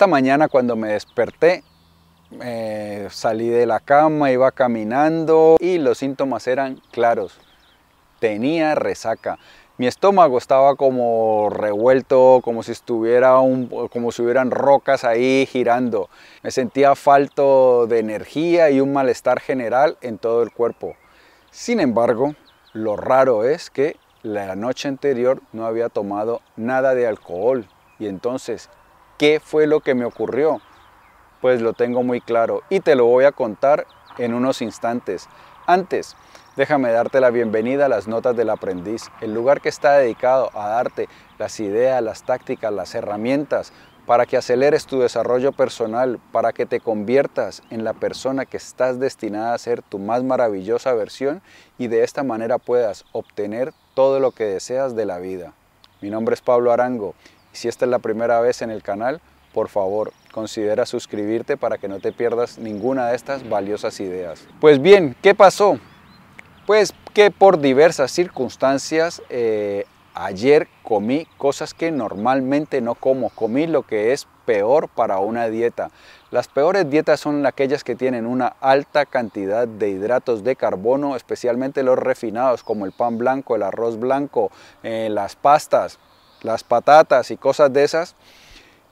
Esta mañana cuando me desperté, salí de la cama, iba caminando y los síntomas eran claros. Tenía resaca. Mi estómago estaba como revuelto, como si, estuviera un, como si hubieran rocas ahí girando. Me sentía falto de energía y un malestar general en todo el cuerpo. Sin embargo, lo raro es que la noche anterior no había tomado nada de alcohol y entonces ¿Qué fue lo que me ocurrió? Pues lo tengo muy claro y te lo voy a contar en unos instantes. Antes, déjame darte la bienvenida a las Notas del Aprendiz, el lugar que está dedicado a darte las ideas, las tácticas, las herramientas para que aceleres tu desarrollo personal, para que te conviertas en la persona que estás destinada a ser tu más maravillosa versión y de esta manera puedas obtener todo lo que deseas de la vida. Mi nombre es Pablo Arango si esta es la primera vez en el canal, por favor, considera suscribirte para que no te pierdas ninguna de estas valiosas ideas. Pues bien, ¿qué pasó? Pues que por diversas circunstancias eh, ayer comí cosas que normalmente no como. Comí lo que es peor para una dieta. Las peores dietas son aquellas que tienen una alta cantidad de hidratos de carbono, especialmente los refinados como el pan blanco, el arroz blanco, eh, las pastas las patatas y cosas de esas,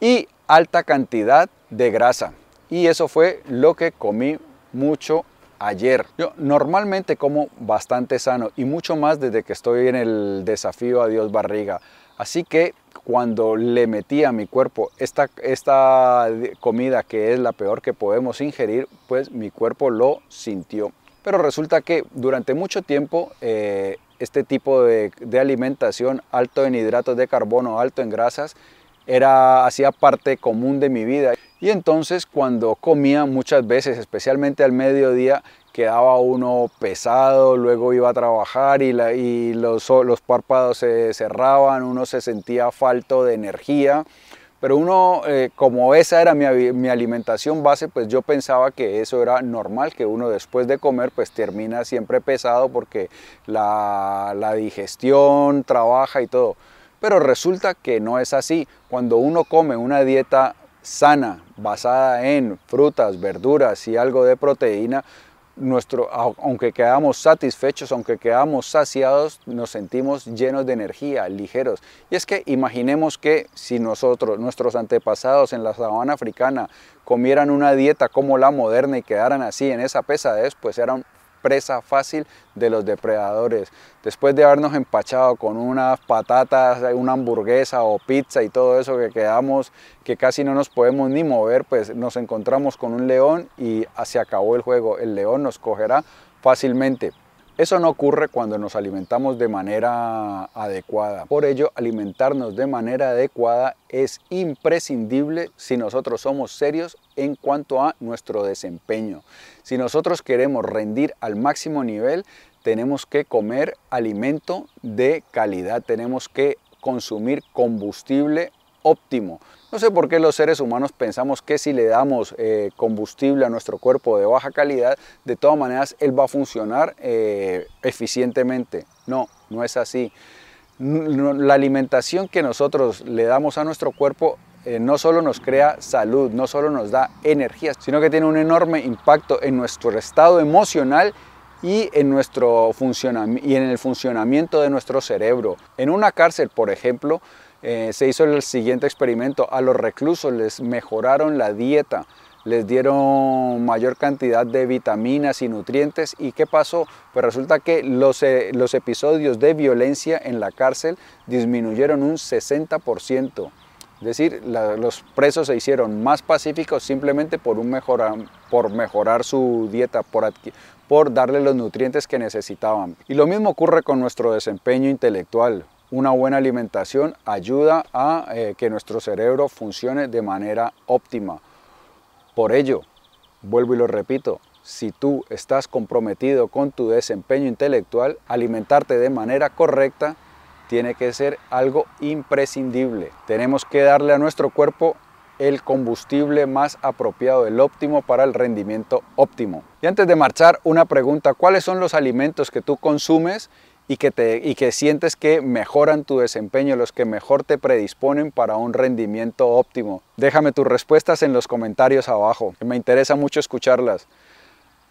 y alta cantidad de grasa. Y eso fue lo que comí mucho ayer. Yo normalmente como bastante sano y mucho más desde que estoy en el desafío a Dios barriga. Así que cuando le metí a mi cuerpo esta, esta comida que es la peor que podemos ingerir, pues mi cuerpo lo sintió. Pero resulta que durante mucho tiempo eh, este tipo de, alimentación alto en hidratos de carbono, alto en grasas, era hacía parte común de mi vida. Y entonces cuando comía muchas veces, especialmente al mediodía, quedaba uno pesado, luego iba a trabajar y, la, los, los párpados se cerraban, uno se sentía falto de energía, pero uno, eh, como esa era mi, alimentación base, pues yo pensaba que eso era normal, que uno después de comer pues termina siempre pesado porque la digestión trabaja y todo. Pero resulta que no es así. Cuando uno come una dieta sana, basada en frutas, verduras y algo de proteína, nuestro, aunque quedamos satisfechos, aunque quedamos saciados, nos sentimos llenos de energía, ligeros. Y es que imaginemos que si nosotros, nuestros antepasados en la sabana africana, comieran una dieta como la moderna y quedaran así en esa pesadez, pues eran presa fácil de los depredadores. Después de habernos empachado con unas patatas, una hamburguesa o pizza y todo eso que quedamos, que casi no nos podemos ni mover, pues nos encontramos con un león y ah, se acabó el juego. El león nos cogerá fácilmente. Eso no ocurre cuando nos alimentamos de manera adecuada. Por ello, alimentarnos de manera adecuada es imprescindible si nosotros somos serios en cuanto a nuestro desempeño. Si nosotros queremos rendir al máximo nivel, tenemos que comer alimento de calidad, tenemos que consumir combustible no sé por qué los seres humanos pensamos que si le damos eh, combustible a nuestro cuerpo de baja calidad, de todas maneras él va a funcionar eh, eficientemente. No, no es así. La alimentación que nosotros le damos a nuestro cuerpo eh, no solo nos crea salud, no solo nos da energía, sino que tiene un enorme impacto en nuestro estado emocional y en, nuestro y en el funcionamiento de nuestro cerebro. En una cárcel, por ejemplo, eh, se hizo el siguiente experimento. A los reclusos les mejoraron la dieta, les dieron mayor cantidad de vitaminas y nutrientes. ¿Y qué pasó? Pues resulta que los, eh, episodios de violencia en la cárcel disminuyeron un 60%. Es decir, los presos se hicieron más pacíficos simplemente por, un por mejorar su dieta, por darle los nutrientes que necesitaban. Y lo mismo ocurre con nuestro desempeño intelectual una buena alimentación ayuda a eh, que nuestro cerebro funcione de manera óptima. Por ello, vuelvo y lo repito, si tú estás comprometido con tu desempeño intelectual, alimentarte de manera correcta tiene que ser algo imprescindible. Tenemos que darle a nuestro cuerpo el combustible más apropiado, el óptimo para el rendimiento óptimo. Y antes de marchar, una pregunta, ¿cuáles son los alimentos que tú consumes y que, te, y que sientes que mejoran tu desempeño, los que mejor te predisponen para un rendimiento óptimo. Déjame tus respuestas en los comentarios abajo, me interesa mucho escucharlas.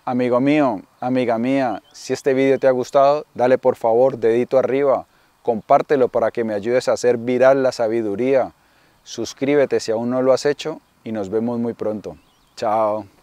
Amigo mío, amiga mía, si este video te ha gustado, dale por favor dedito arriba, compártelo para que me ayudes a hacer viral la sabiduría. Suscríbete si aún no lo has hecho y nos vemos muy pronto. Chao.